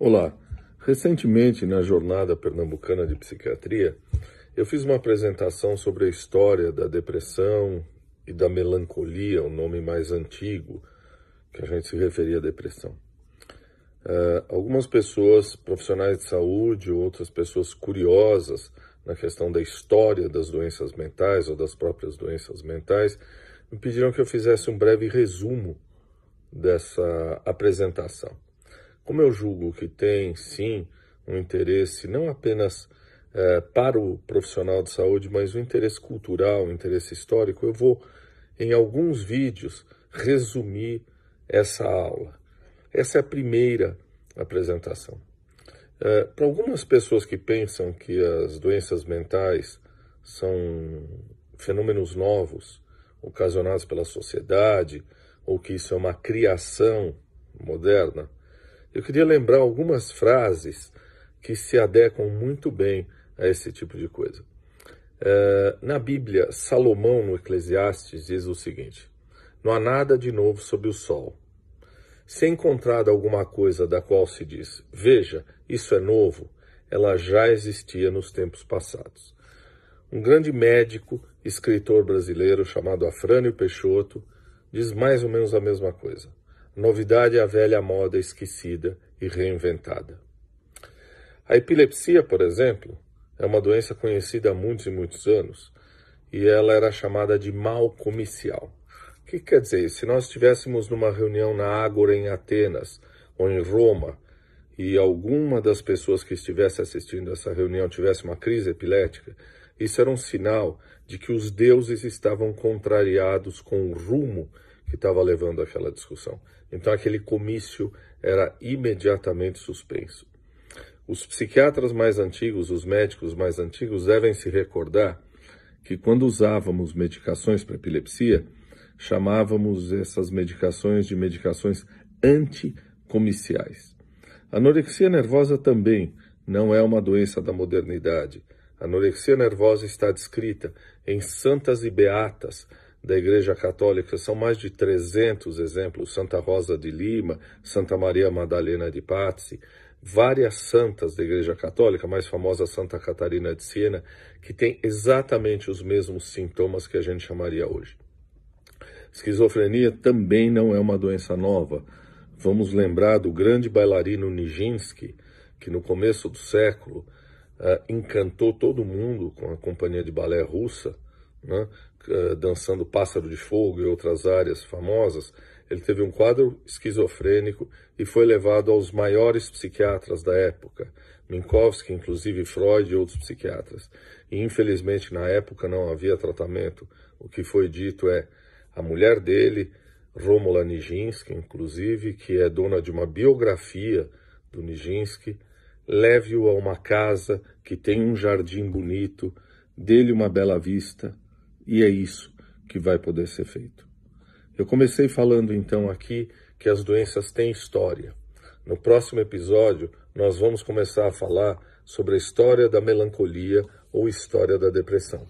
Olá. Recentemente, na Jornada Pernambucana de Psiquiatria, eu fiz uma apresentação sobre a história da depressão e da melancolia, o nome mais antigo que a gente se referia à depressão. Uh, algumas pessoas, profissionais de saúde, outras pessoas curiosas na questão da história das doenças mentais ou das próprias doenças mentais, me pediram que eu fizesse um breve resumo dessa apresentação. Como eu julgo que tem, sim, um interesse não apenas é, para o profissional de saúde, mas um interesse cultural, um interesse histórico, eu vou, em alguns vídeos, resumir essa aula. Essa é a primeira apresentação. É, para algumas pessoas que pensam que as doenças mentais são fenômenos novos ocasionados pela sociedade, ou que isso é uma criação moderna, eu queria lembrar algumas frases que se adequam muito bem a esse tipo de coisa. É, na Bíblia, Salomão, no Eclesiastes, diz o seguinte: Não há nada de novo sob o sol. Se é encontrada alguma coisa da qual se diz, veja, isso é novo, ela já existia nos tempos passados. Um grande médico, escritor brasileiro chamado Afrânio Peixoto, diz mais ou menos a mesma coisa. Novidade é a velha moda esquecida e reinventada. A epilepsia, por exemplo, é uma doença conhecida há muitos e muitos anos e ela era chamada de mal comicial. O que quer dizer? Se nós estivéssemos numa reunião na Ágora em Atenas ou em Roma e alguma das pessoas que estivesse assistindo essa reunião tivesse uma crise epilética, isso era um sinal de que os deuses estavam contrariados com o rumo que estava levando aquela discussão. Então aquele comício era imediatamente suspenso. Os psiquiatras mais antigos, os médicos mais antigos devem se recordar que quando usávamos medicações para epilepsia, chamávamos essas medicações de medicações anticomiciais. Anorexia nervosa também não é uma doença da modernidade. A anorexia nervosa está descrita em santas e beatas, da Igreja Católica, são mais de 300 exemplos, Santa Rosa de Lima, Santa Maria Madalena de Pazzi, várias santas da Igreja Católica, mais famosa Santa Catarina de Siena, que tem exatamente os mesmos sintomas que a gente chamaria hoje. Esquizofrenia também não é uma doença nova. Vamos lembrar do grande bailarino Nijinsky, que no começo do século uh, encantou todo mundo com a companhia de balé russa né, eh, dançando Pássaro de Fogo e outras áreas famosas, ele teve um quadro esquizofrênico e foi levado aos maiores psiquiatras da época, Minkowski, inclusive Freud e outros psiquiatras. E infelizmente na época não havia tratamento. O que foi dito é a mulher dele, Romola Nijinsky, inclusive, que é dona de uma biografia do Nijinsky, leve-o a uma casa que tem um jardim bonito, dê-lhe uma bela vista, e é isso que vai poder ser feito. Eu comecei falando então aqui que as doenças têm história. No próximo episódio, nós vamos começar a falar sobre a história da melancolia ou história da depressão.